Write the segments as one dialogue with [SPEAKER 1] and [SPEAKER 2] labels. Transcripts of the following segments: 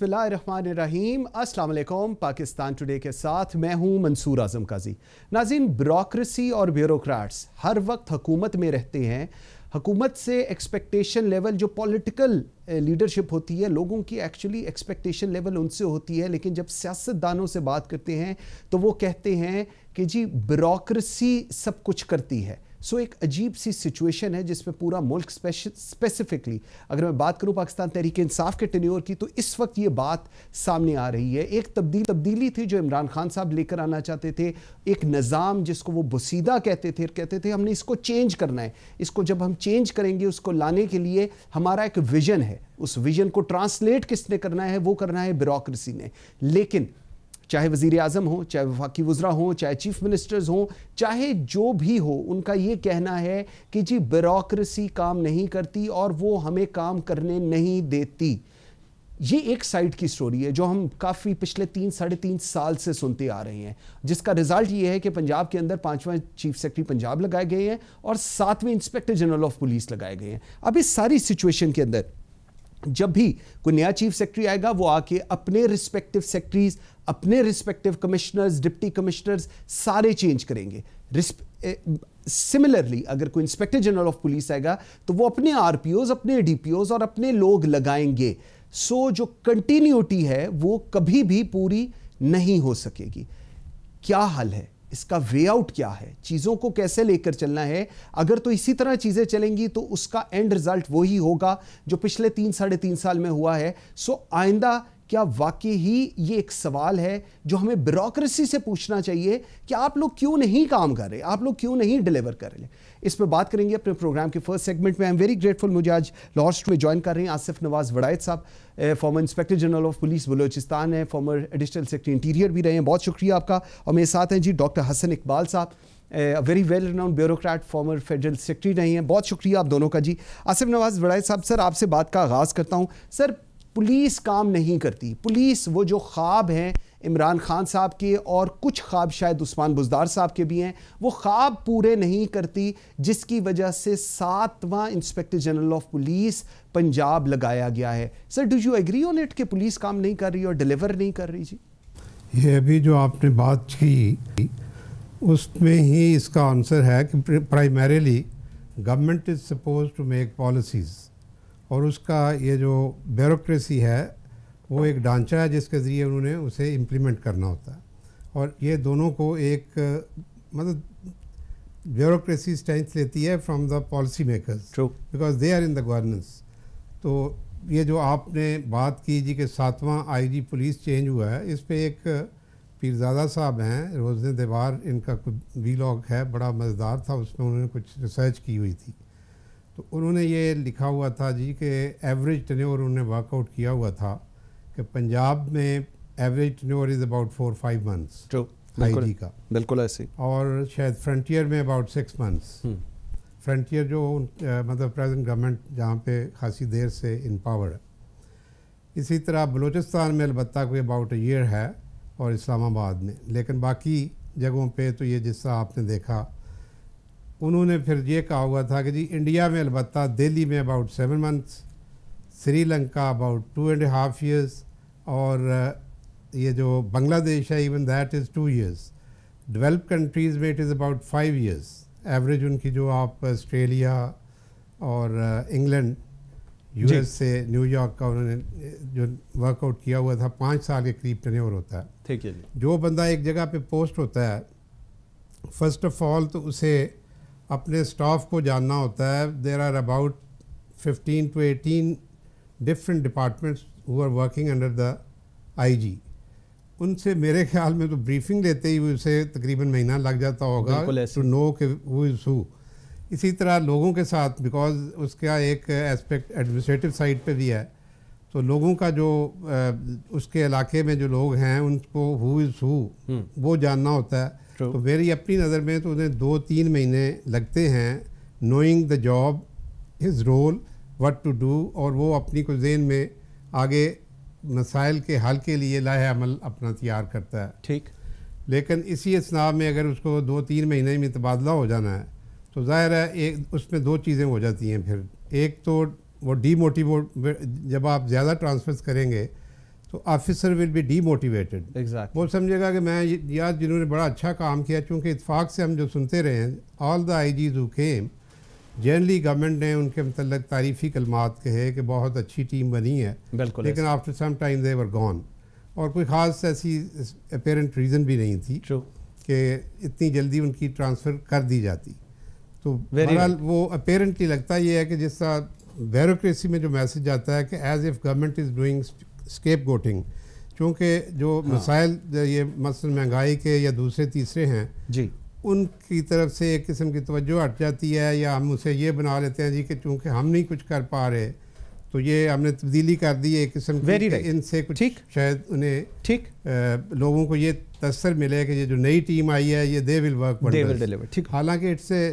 [SPEAKER 1] बिस्मिल्लाम अस्सलाम पाकिस्तान टुडे के साथ मैं हूं मंसूर आजम काजी नाजिन ब्रोक्रेसी और ब्यूरोक्रेट्स हर वक्त हकूमत में रहते हैं हकूमत से एक्सपेक्टेशन लेवल जो पॉलिटिकल लीडरशिप होती है लोगों की एक्चुअली एक्सपेक्टेशन लेवल उनसे होती है लेकिन जब सियासतदानों से बात करते हैं तो वो कहते हैं कि जी ब्यूरोक्रेसी सब कुछ करती है सो एक अजीब सी सिचुएशन है जिसमें पूरा मुल्क स्पेसिफिकली अगर मैं बात करूँ पाकिस्तान तहरीक इंसाफ के टेन्योर की तो इस वक्त ये बात सामने आ रही है एक तब्दील तब्दीली थी जो इमरान खान साहब लेकर आना चाहते थे एक निज़ाम जिसको वो बसीदा कहते थे कहते थे हमने इसको चेंज करना है इसको जब हम चेंज करेंगे उसको लाने के लिए हमारा एक विजन है उस विजन को ट्रांसलेट किसने करना है वो करना है ब्यूरोसी ने लेकिन चाहे वजीर अजम हों चाहे वफाकी वज्रा हों चाहे चीफ मिनिस्टर्स हों चाहे जो भी हो उनका ये कहना है कि जी ब्यूरोसी काम नहीं करती और वो हमें काम करने नहीं देती ये एक साइड की स्टोरी है जो हम काफ़ी पिछले तीन साढ़े तीन साल से सुनते आ रहे हैं जिसका रिजल्ट ये है कि पंजाब के अंदर पांचवा चीफ सेक्रेटरी पंजाब लगाए गए हैं और सातवें इंस्पेक्टर जनरल ऑफ पुलिस लगाए गए हैं अब इस सारी सिचुएशन के अंदर जब भी कोई नया चीफ सेक्रेटरी आएगा वो आके अपने रिस्पेक्टिव सेक्रेटरीज अपने रिस्पेक्टिव कमिश्नर्स डिप्टी कमिश्नर्स सारे चेंज करेंगे सिमिलरली अगर कोई इंस्पेक्टर जनरल ऑफ पुलिस आएगा तो वो अपने आर अपने डी और अपने लोग लगाएंगे सो so, जो कंटिन्यूटी है वो कभी भी पूरी नहीं हो सकेगी क्या हल है इसका वे आउट क्या है चीज़ों को कैसे लेकर चलना है अगर तो इसी तरह चीज़ें चलेंगी तो उसका एंड रिजल्ट वही होगा जो पिछले तीन साढ़े तीन साल में हुआ है सो आइंदा क्या वाकई ही ये एक सवाल है जो हमें ब्यूरोसी से पूछना चाहिए कि आप लोग क्यों नहीं काम कर रहे आप लोग क्यों नहीं डिलीवर कर रहे इस पर बात करेंगे अपने प्रोग्राम के फर्स्ट सेगमेंट में आई एम वेरी ग्रेटफुल मुझे आज लॉस्ट में ज्वाइन कर रहे हैं आसिफ नवाज वड़ायत साहब former inspector general of police Balochistan है फॉर्मर एडिशनल सेक्रेटरी इंटीरियर भी रहे हैं बहुत शुक्रिया आपका और मेरे साथ हैं जी डॉक्टर हसन इकबाल साहब very well renowned bureaucrat former federal secretary रही हैं बहुत शुक्रिया आप दोनों का जी आसिफ नवाज वड़ाई साहब सर आपसे बात का आगाज़ करता हूँ सर पुलिस काम नहीं करती पुलिस वो जो ख्वाब हैं इमरान खान साहब के और कुछ ख्वाब शायद उस्मान बुजदार साहब के भी हैं वो ख्वाब पूरे नहीं करती जिसकी वजह से सातवां inspector general of police Punjab लगाया गया है sir do you agree on it कि पुलिस काम नहीं कर रही और डिलीवर नहीं कर रही जी
[SPEAKER 2] ये अभी जो आपने बात की उसमें ही इसका आंसर है कि primarily government is suppose to make policies और उसका ये जो ब्यूरोसी है वो एक ढांचा है जिसके ज़रिए उन्होंने उसे इम्प्लीमेंट करना होता है और ये दोनों को एक मतलब ब्यूरोसी स्ट्रेंथ लेती है from the policy makers because they are in the governance तो ये जो आपने बात की जी कि सातवां आईजी पुलिस चेंज हुआ है इस पर एक पीरजादा साहब हैं रोजन देवार इनका वी लॉग है बड़ा मज़ेदार था उसमें उन्होंने कुछ रिसर्च की हुई थी तो उन्होंने ये लिखा हुआ था जी कि एवरेज टनोर उन्होंने वर्कआउट किया हुआ था कि पंजाब में average tenure is about four five months I I का बिल्कुल ऐसे और शायद फ्रंटियर में अबाउट सिक्स मंथ्स फ्रंटियर जो मतलब प्रेजेंट गवर्नमेंट जहाँ पे खासी देर से इन पावर है इसी तरह बलूचिस्तान में अलबत् कोई अबाउट ईयर है और इस्लामाबाद में लेकिन बाकी जगहों पर तो ये जिस तरह आपने देखा उन्होंने फिर ये कहा हुआ था कि जी इंडिया में अलबत् दिल्ली में about seven months Sri Lanka about two and half years और ये जो बांग्लादेश है even that is two years develop countries में it is about five years average उनकी जो आप ऑस्ट्रेलिया और इंग्लैंड यूएस से न्यूयॉर्क का उन्होंने जो वर्कआउट किया हुआ था पाँच साल के करीब और होता है ठीक है जो बंदा एक जगह पे पोस्ट होता है फर्स्ट ऑफ ऑल तो उसे अपने स्टाफ को जानना होता है there are about fifteen to eighteen different departments who are working under the IG उनसे मेरे ख्याल में तो ब्रीफिंग लेते ही उसे तकरीबन महीना लग जाता होगा टू नो के हु इज़ हु इसी तरह लोगों के साथ बिकॉज उसका एक एस्पेक्ट एडमिनिस्ट्रेटिव साइड पे भी है तो लोगों का जो उसके इलाके में जो लोग हैं उनको हु इज़ हु वो जानना होता है तो मेरी अपनी नज़र में तो उन्हें दो तीन महीने लगते हैं knowing the job his role what to do और वो अपनी को जेन में आगे मसाइल के हल के लिए लाहेमल अपना तैयार करता है ठीक लेकिन इसी इसनाब में अगर उसको दो तीन महीने में तबादला हो जाना है तो ज़ाहिर है एक उसमें दो चीज़ें हो जाती हैं फिर एक तो वो डीमोटिवेट जब आप ज़्यादा ट्रांसफर्स करेंगे तो officer will be demotivated exact वो समझेगा कि मैं यार जिन्होंने बड़ा अच्छा काम किया चूँकि इतफाक़ से हम जो सुनते रहे हैं all the IGs who came generally government ने उनके मतलब तारीफ़ी कलमात कहे कि बहुत अच्छी टीम बनी है बिल्कुल लेकिन after some time they were gone और कोई ख़ास ऐसी अपेरेंट रीज़न भी नहीं थी कि इतनी जल्दी उनकी ट्रांसफ़र कर दी जाती तो बहरहाल वो अपेरेंटली लगता ये है कि जिस तरह बैरोसी में जो मैसेज आता है कि as if government is doing scapegoating चूँकि जो हाँ। मसाइल ये मसल महंगाई के या दूसरे तीसरे हैं जी उनकी तरफ से एक किस्म की तोज्जो हट जाती है या हम उसे ये बना लेते हैं जी कि चूँकि हम नहीं कुछ कर पा रहे तो ये हमने तब्दीली कर दी है एक किस्म की right. इनसे कुछ ठीक शायद उन्हें ठीक लोगों को ये तसर मिले कि ये जो नई टीम आई है ये दे विल वर्क ठीक हालांकि it's
[SPEAKER 1] a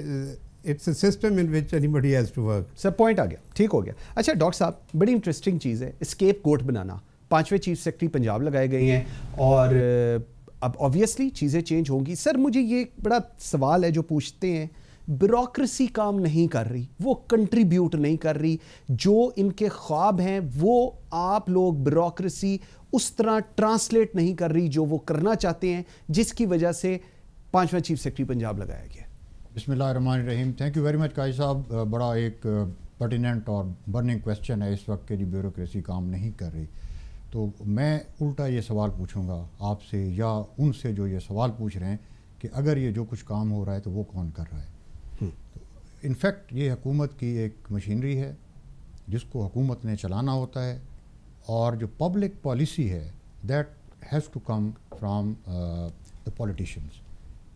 [SPEAKER 1] it's a system in which anybody has to work sir point आ गया ठीक हो गया अच्छा डॉक्टर साहब बड़ी इंटरेस्टिंग चीज़ है स्केप कोर्ट बनाना पांचवें चीफ सेक्रेटरी पंजाब लगाए गए हैं और अब ऑब्वियसली चीज़ें चेंज होंगी सर मुझे ये एक बड़ा सवाल है जो पूछते हैं ब्यूरोसी काम नहीं कर रही वो कंट्रीब्यूट नहीं कर रही जो इनके ख्वाब हैं वो आप लोग ब्यूरोसी उस तरह ट्रांसलेट नहीं कर रही जो वो करना चाहते हैं जिसकी वजह से पांचवा चीफ सेक्रेटरी पंजाब लगाया गया
[SPEAKER 3] बिसमीम थैंक यू वेरी मच काई साहब बड़ा एक पर्टिनेंट और बर्निंग क्वेश्चन है इस वक्त के जी ब्यूरोसी काम नहीं कर रही तो मैं उल्टा ये सवाल पूछूंगा आपसे या उनसे जो ये सवाल पूछ रहे हैं कि अगर ये जो कुछ काम हो रहा है तो वो कौन कर रहा है हम्म। तो इनफैक्ट ये हकूमत की एक मशीनरी है जिसको हकूमत ने चलाना होता है और जो पब्लिक पॉलिसी है that has to come from the politicians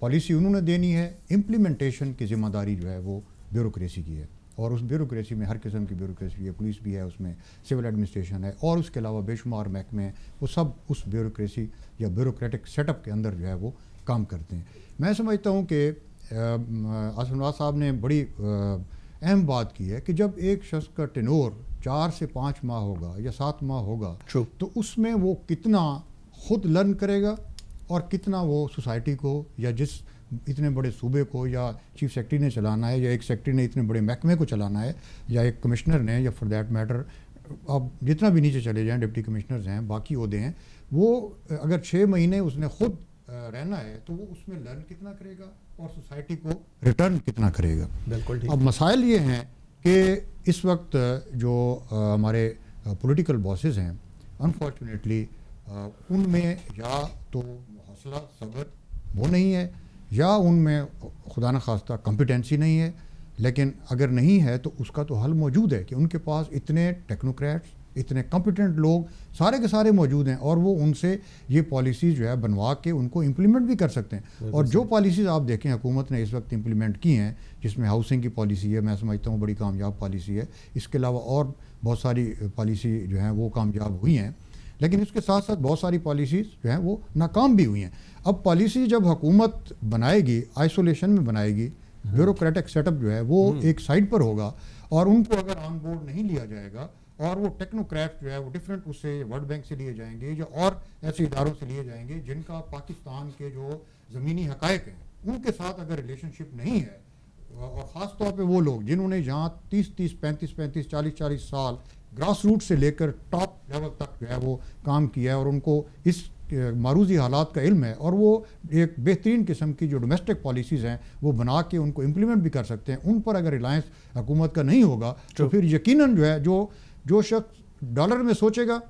[SPEAKER 3] policy उन्होंने देनी है इम्प्लीमेंटेशन की जिम्मेदारी जो है वो ब्यूरोसी की है और उस ब्यूरोसी में हर किस्म की ब्यूरोसी है पुलिस भी है उसमें सिविल एडमिनिस्ट्रेशन है और उसके अलावा बेशुमार महकमे हैं वो सब उस ब्यूरोसी या ब्यूरोटिक सेटअप के अंदर जो है वो काम करते हैं मैं समझता हूँ कि आसमनवाज साहब ने बड़ी अहम बात की है कि जब एक शख्स का टनोर चार से पाँच माह होगा या सात माह होगा तो उसमें वो कितना खुद लर्न करेगा और कितना वो सोसाइटी को या जिस इतने बड़े सूबे को या चीफ सेक्रेटरी ने चलाना है या एक सेक्रेटरी ने इतने बड़े महकमे को चलाना है या एक कमिश्नर ने या फॉर देट मैटर अब जितना भी नीचे चले जाएं डिप्टी कमिश्नर्स हैं बाकी अहदे हैं वो अगर छः महीने उसने खुद रहना है तो वो उसमें लर्न कितना करेगा और सोसाइटी को रिटर्न कितना करेगा बिल्कुल अब मसाइल ये हैं कि इस वक्त जो हमारे पॉलिटिकल बॉसेस हैं अनफॉर्चुनेटली उनमें या तो हौसला सब्र वो नहीं है या उनमें खुदा न खास्ता कम्पिटेंसी नहीं है लेकिन अगर नहीं है तो उसका तो हल मौजूद है कि उनके पास इतने टेक्नोक्रेट्स इतने कम्पिटेंट लोग सारे के सारे मौजूद हैं और वो उनसे ये पॉलिसी जो है बनवा के उनको इम्प्लीमेंट भी कर सकते हैं और जो पॉलिसीज़ आप देखें हुकूमत ने इस वक्त इम्प्लीमेंट की हैं जिसमें हाउसिंग की पॉलिसी है मैं समझता हूँ बड़ी कामयाब पॉलिसी है इसके अलावा और बहुत सारी पॉलिसी जो हैं वो कामयाब हुई हैं लेकिन इसके साथ साथ बहुत सारी पॉलिसीज़ जो हैं वो नाकाम भी हुई हैं अब पॉलिसी जब हुकूमत बनाएगी आइसोलेशन में बनाएगी ब्यूरोक्रेटिक सेटअप जो है वो हम्म। एक साइड पर होगा और उनको अगर ऑन बोर्ड नहीं लिया जाएगा और वो टेक्नोक्रेट जो है वो डिफरेंट उससे वर्ल्ड बैंक से लिए जाएंगे या और ऐसे इदारों से लिए जाएंगे जिनका पाकिस्तान के जो ज़मीनी हकायक हैं उनके साथ अगर रिलेशनशिप नहीं है और ख़ास तौर पे वो लोग जिन्होंने यहाँ तीस तीस पैंतीस पैंतीस चालीस चालीस साल ग्रास रूट से लेकर टॉप लेवल तक जो है वो काम किया है और उनको इस मारूजी हालात का इल्म है और वो एक बेहतरीन किस्म की जो डोमेस्टिक पॉलिसीज़ हैं वो बना के उनको इम्प्लीमेंट भी कर सकते हैं उन पर अगर रिलायंस हुकूमत का नहीं होगा तो फिर यकीनन जो है जो जो शख्स डॉलर में सोचेगा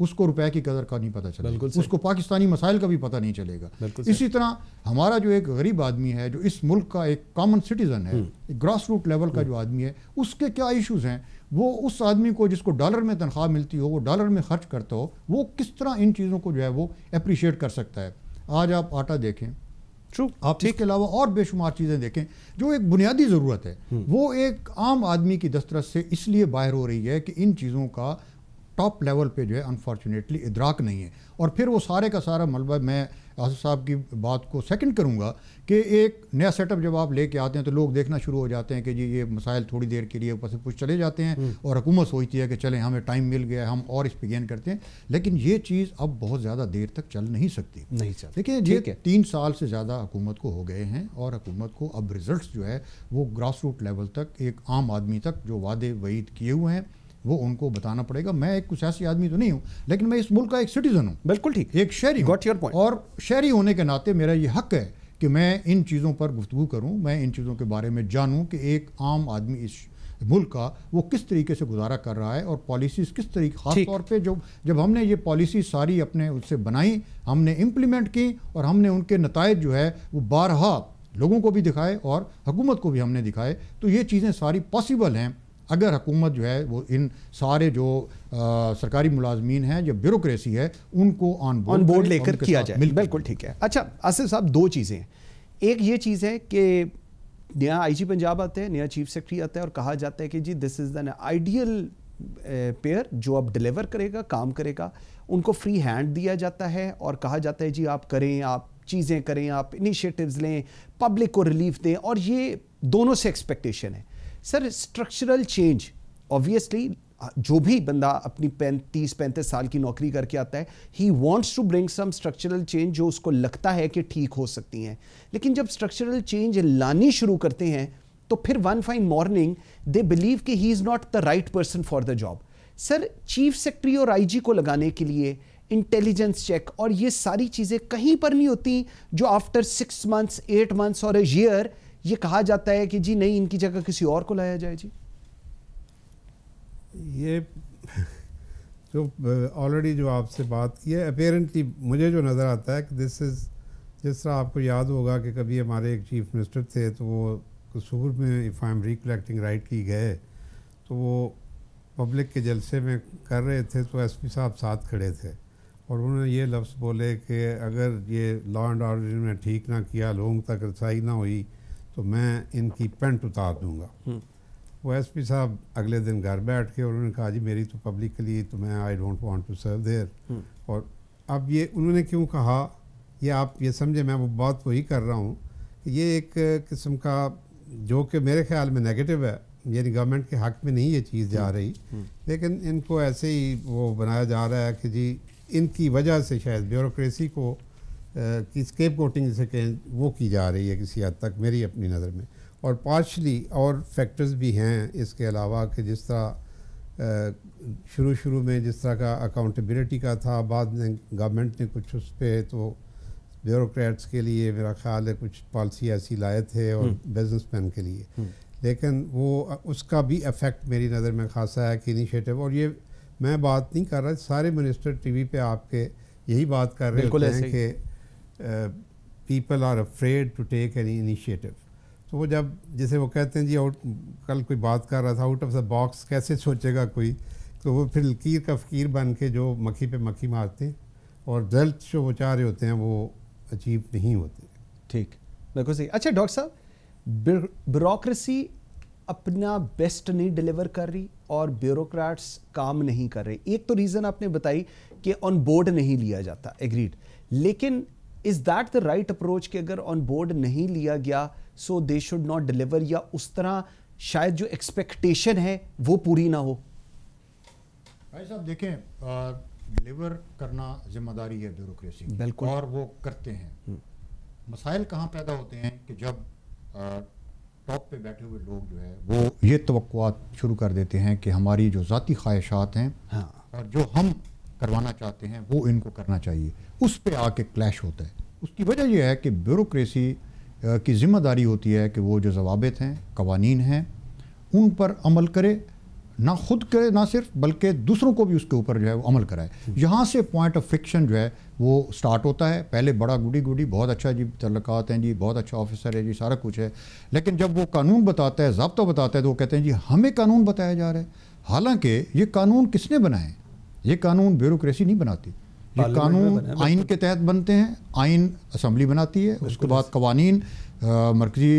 [SPEAKER 3] उसको रुपए की कदर का नहीं पता चलेगा उसको पाकिस्तानी मसाइल का भी पता नहीं चलेगा इसी तरह हमारा जो एक गरीब आदमी है जो इस मुल्क का एक कॉमन सिटीज़न है ग्रास रूट लेवल का जो आदमी है उसके क्या इश्यूज़ हैं वो उस आदमी को जिसको डॉलर में तनख्वाह मिलती हो वो डॉलर में खर्च करता हो वो किस तरह इन चीज़ों को जो है वो अप्रिशिएट कर सकता है आज आप आटा देखें ट्रू आप इसके अलावा और बेशुमार चीज़ें देखें जो एक बुनियादी ज़रूरत है हम्म। वो एक आम आदमी की दस्तरस से इसलिए बाहर हो रही है कि इन चीज़ों का टॉप लेवल पे जो है अनफॉर्चुनेटली इदराक नहीं है और फिर वो सारे का सारा मलबा मैं आसिफ साहब की बात को सेकंड करूँगा कि एक नया सेटअप जब आप लेके आते हैं तो लोग देखना शुरू हो जाते हैं कि जी ये मसाइल थोड़ी देर के लिए ऊपर से कुछ चले जाते हैं हम्म। और हुकूमत सोचती है कि चले हमें टाइम मिल गया हम और इस पर गेन करते हैं लेकिन ये चीज़ अब बहुत ज़्यादा देर तक चल नहीं सकती
[SPEAKER 4] नहीं चल देखिए ये
[SPEAKER 3] तीन साल से ज़्यादा हुकूमत को हो गए हैं और हुकूमत को अब रिजल्ट जो है वो ग्रास रूट लेवल तक एक आम आदमी तक जो वादे वईद किए हुए हैं वो उनको बताना पड़ेगा मैं एक सियासी आदमी तो नहीं हूँ लेकिन मैं इस मुल्क का एक सिटीजन हूँ बिल्कुल ठीक एक शहरी गॉट योर पॉइंट और शहरी होने के नाते मेरा ये हक है कि मैं इन चीज़ों पर गुफ्तु करूँ मैं इन चीज़ों के बारे में जानूँ कि एक आम आदमी इस मुल्क का वो किस तरीके से गुजारा कर रहा है और पॉलिसीज़ किस तरीके खास तौर पे जो जब हमने ये पॉलिसी सारी अपने उससे बनाई हमने इम्प्लीमेंट की और हमने उनके नतज जो है वो बारहा लोगों को भी दिखाए और हुकूमत को भी हमने दिखाए तो ये चीज़ें सारी पॉसिबल हैं अगर हुकूमत जो है वो इन सारे जो आ, सरकारी मुलाजमीन हैं जो ब्यूरोसी है उनको ऑन ऑन बोर्ड लेकर किया जाए
[SPEAKER 1] बिल्कुल ठीक है अच्छा आसिफ साहब दो चीज़ें हैं एक ये चीज़ है कि नया आईजी पंजाब आता है नया चीफ सेक्रेटरी आता है और कहा जाता है कि जी this is the ideal pair जो अब डिलीवर करेगा काम करेगा उनको फ्री हैंड दिया जाता है और कहा जाता है जी आप करें आप चीज़ें करें आप इनिशिएटिव्स लें पब्लिक को रिलीफ दें और ये दोनों से एक्सपेक्टेशन है सर स्ट्रक्चरल चेंज ऑब्वियसली जो भी बंदा अपनी तीस पैंतीस साल की नौकरी करके आता है he wants to bring some structural change जो उसको लगता है कि ठीक हो सकती हैं लेकिन जब स्ट्रक्चरल चेंज लानी शुरू करते हैं तो फिर one fine morning they believe कि he is not the right person for the job sir chief secretary और आईजी को लगाने के लिए इंटेलिजेंस चेक और ये सारी चीज़ें कहीं पर नहीं होती जो after six months eight months और अ ईयर ये कहा जाता है कि जी नहीं इनकी जगह किसी और को लाया जाए जी
[SPEAKER 2] ये जो ऑलरेडी जो आपसे बात की है अपेरेंटली मुझे जो नज़र आता है कि दिस इज़ जिस तरह आपको याद होगा कि कभी हमारे एक चीफ मिनिस्टर थे तो वो कसूर में if I am recollecting right की गए तो वो पब्लिक के जलसे में कर रहे थे तो एस पी साहब साथ खड़े थे और उन्होंने ये लफ्ज़ बोले कि अगर ये लॉ एंड ऑर्डर ने ठीक ना किया लोगों तक रसाई ना हुई तो मैं इनकी पेंट उतार दूँगा हम्म। वो एस पी साहब अगले दिन घर बैठ के उन्होंने कहा जी मेरी तो पब्लिकली तो मैं I don't want to serve there और अब ये उन्होंने क्यों कहा ये आप ये समझे मैं वो बात वही कर रहा हूँ ये एक किस्म का जो कि मेरे ख्याल में नेगेटिव है यानी गवर्नमेंट के हक में नहीं ये चीज़ जा हम्म। रही हम्म। लेकिन इनको ऐसे ही वो बनाया जा रहा है कि जी इनकी वजह से शायद ब्यूरोसी को की स्केप कोटिंग जिसे कहें वो की जा रही है किसी हद तक मेरी अपनी नज़र में और पार्शली और फैक्टर्स भी हैं इसके अलावा कि जिस तरह शुरू शुरू में जिस तरह का अकाउंटेबिलिटी का था बाद में गवर्नमेंट ने कुछ उस पर तो ब्यूरोक्रेट्स के लिए मेरा ख्याल है कुछ पॉलिसी ऐसी लाए थे और बिजनेसमैन हम्म। के लिए हम्म। लेकिन वो उसका भी इफ़ेक्ट मेरी नज़र में खासा है कि इनिशिएटिव और ये मैं बात नहीं कर रहा सारे मिनिस्टर टीवी पे आपके यही बात कर रहे हैं कि people are afraid to take any initiative तो वो जब जैसे वो कहते हैं जी आउट कल कोई बात कर रहा था आउट ऑफ द बॉक्स कैसे सोचेगा कोई तो वो फिर लकीर का फ़कीर बन के जो मक्खी पे मक्खी मारते हैं और रिजल्ट जो वो चाह रहे होते हैं
[SPEAKER 1] वो अचीव नहीं होते ठीक बिल्कुल सही अच्छा डॉक्टर साहब ब्यूरोसी अपना बेस्ट नहीं डिलीवर कर रही और ब्यूरोक्रेट्स काम नहीं कर रहे एक तो रीज़न आपने बताई कि ऑन बोर्ड नहीं लिया जाता एग्रीड लेकिन is that the right approach कि अगर ऑन बोर्ड नहीं लिया गया so they should not deliver या उस तरह शायद जो एक्सपेक्टेशन है वो पूरी ना हो
[SPEAKER 3] भाई साहब देखें डिलीवर करना जिम्मेदारी है ब्यूरोक्रेसी बिल्कुल और वो करते हैं हम्म। मसाइल कहाँ पैदा होते हैं कि जब टॉप पे बैठे हुए लोग जो है वो ये तो शुरू कर देते हैं कि हमारी जो ज़ाती ख्वाहिशात हैं हाँ। और जो हम करवाना चाहते हैं वो इनको करना चाहिए उस पर आके क्लैश होता है उसकी वजह यह है कि ब्यूरोसी की जिम्मेदारी होती है कि वो जो जवाबित हैं कवानीन हैं उन पर अमल करे ना खुद करे ना सिर्फ बल्कि दूसरों को भी उसके ऊपर जो है वो अमल कराए यहाँ से पॉइंट ऑफ फिक्शन जो है वो स्टार्ट होता है पहले बड़ा गुडी गुडी बहुत अच्छा जी तल्लक हैं जी बहुत अच्छा ऑफिसर है जी सारा कुछ है लेकिन जब वो कानून बताता है जब्ता बताता है तो वो कहते हैं जी हमें कानून बताया जा रहा है हालांकि ये कानून किसने बनाए ये कानून ब्यूरोक्रेसी नहीं बनाती ये कानून आइन के तहत बनते हैं आइन असम्बली बनाती है उसके बाद कवानीन मरकजी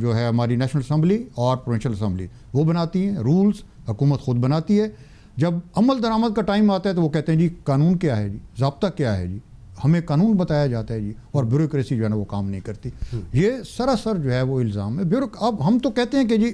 [SPEAKER 3] जो है हमारी नेशनल असम्बली और प्रोवेंशल असम्बली वो बनाती हैं रूल्स हुकूमत ख़ुद बनाती है जब अमल दरामद का टाइम आता है तो वो कहते हैं जी कानून क्या है जी जबता क्या है जी हमें कानून बताया जाता है जी और ब्यूरोक्रेसी जो है ना वो काम नहीं करती हम्म। ये सरासर जो है वो इल्ज़ाम है ब्यूरो अब हम तो कहते हैं कि जी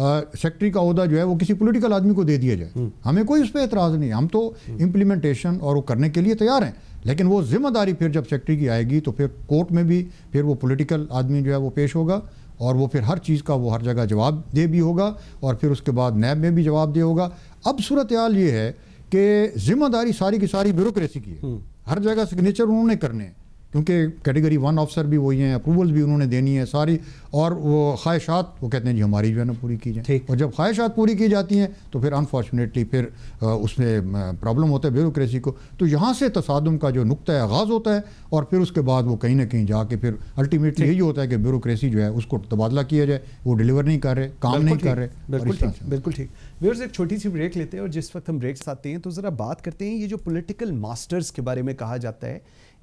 [SPEAKER 3] सेक्रेटरी का अहदा जो है वो किसी पोलिटिकल आदमी को दे दिया जाए हम्म। हमें कोई उस पर एतराज़ नहीं हम तो इम्प्लीमेंटेशन और वो करने के लिए तैयार हैं लेकिन वो जिम्मेदारी फिर जब सेक्रेटरी की आएगी तो फिर कोर्ट में भी फिर वो पोलिटिकल आदमी जो है वो पेश होगा और वो फिर हर चीज़ का वो हर जगह जवाब दे भी होगा और फिर उसके बाद नैब में भी जवाब दे होगा अब सूरत हाल ये है कि जिम्मेदारी सारी की सारी ब्यूरोसी की है हम्म। हर जगह सिग्नेचर उन्होंने करने हैं क्योंकि कैटेगरी वन ऑफिसर भी वही हैं अप्रूवल्स भी उन्होंने देनी है सारी और वो ख्वाहिशात वो कहते हैं जी हमारी जो है ना पूरी की जाए और जब ख्वाहिशात पूरी की जाती हैं तो फिर अनफॉर्चुनेटली फिर उसमें प्रॉब्लम होता है ब्यूरोसी को तो यहाँ से तसादम का जो नुकता है आगाज़ होता है और फिर उसके बाद वो कहीं ना कहीं जाके फिर अल्टीमेटली यही होता है कि ब्यूरोसी जो है उसको तबादला किया जाए वो डिलीवर नहीं कर रहे काम नहीं कर रहे बिल्कुल ठीक
[SPEAKER 1] बिल्कुल ठीक व्यवर्स एक छोटी सी ब्रेक लेते हैं और जिस वक्त हम ब्रेक आते हैं तो ज़रा बात करते हैं ये जो पोलिटिकल मास्टर्स के बारे में कहा जाता है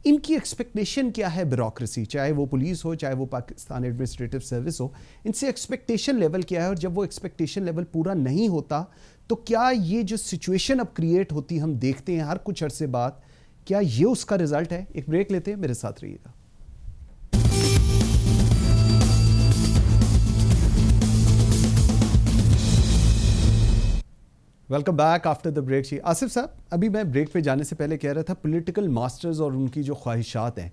[SPEAKER 1] इनकी एक्सपेक्टेशन क्या है ब्यूरोक्रेसी चाहे वो पुलिस हो चाहे वो पाकिस्तान एडमिनिस्ट्रेटिव सर्विस हो इनसे एक्सपेक्टेशन लेवल क्या है और जब वो एक्सपेक्टेशन लेवल पूरा नहीं होता तो क्या ये जो सिचुएशन अब क्रिएट होती हम देखते हैं हर कुछ अरसे बाद क्या ये उसका रिजल्ट है एक ब्रेक लेते हैं मेरे साथ रहिएगा welcome back after the break जी आसिफ साहब अभी मैं ब्रेक पे जाने से पहले कह रहा था पॉलिटिकल मास्टर्स और उनकी जो ख्वाहिशात हैं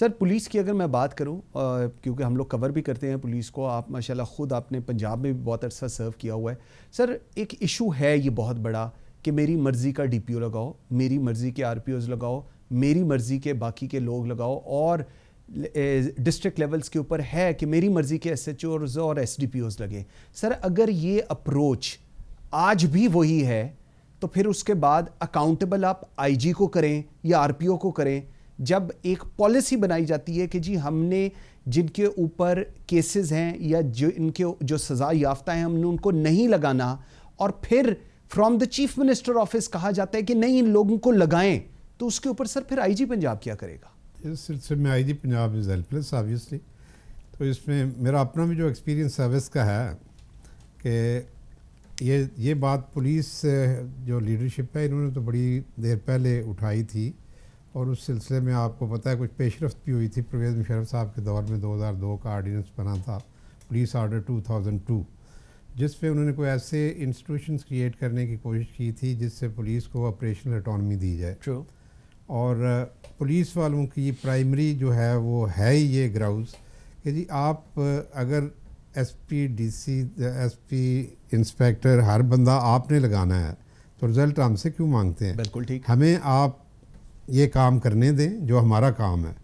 [SPEAKER 1] सर पुलिस की अगर मैं बात करूं क्योंकि हम लोग कवर भी करते हैं पुलिस को आप माशाल्लाह खुद आपने पंजाब में भी बहुत अरसा सर्व किया हुआ है सर एक इशू है ये बहुत बड़ा कि मेरी मर्ज़ी का डी लगाओ मेरी मर्ज़ी के आर लगाओ मेरी मर्ज़ी के बाकी के लोग लगाओ और डिस्ट्रिक्ट लेवल्स के ऊपर है कि मेरी मर्ज़ी के एस और एस लगे सर अगर ये अप्रोच आज भी वही है तो फिर उसके बाद अकाउंटेबल आप आईजी को करें या आरपीओ को करें जब एक पॉलिसी बनाई जाती है कि जी हमने जिनके ऊपर केसेस हैं या जो इनके जो सज़ा याफ्ता हैं हमने उनको नहीं लगाना और फिर from the chief minister office कहा जाता है कि नहीं इन लोगों को लगाएं तो उसके ऊपर सर फिर आईजी पंजाब क्या करेगा
[SPEAKER 2] इस सिलसिले में IG Punjab is helpless obviously तो इसमें मेरा अपना भी जो एक्सपीरियंस सर्विस का है कि ये ये बात पुलिस जो लीडरशिप है इन्होंने तो बड़ी देर पहले उठाई थी और उस सिलसिले में आपको पता है कुछ पेशरफ भी हुई थी प्रवेद मुशरफ साहब के दौर में 2002 का आर्डीनेंस बना था पुलिस आर्डर 2002 जिस पे उन्होंने कोई ऐसे इंस्टीट्यूशन क्रिएट करने की कोशिश की थी जिससे पुलिस को ऑपरेशनल अटोनमी दी जाए True. और पुलिस वालों की प्राइमरी जो है वो है ही ये ग्राउज कि जी आप अगर एसपी डीसी एसपी इंस्पेक्टर हर बंदा आपने लगाना है तो रिज़ल्ट हमसे क्यों मांगते हैं बिल्कुल ठीक हमें आप ये काम करने दें जो हमारा काम है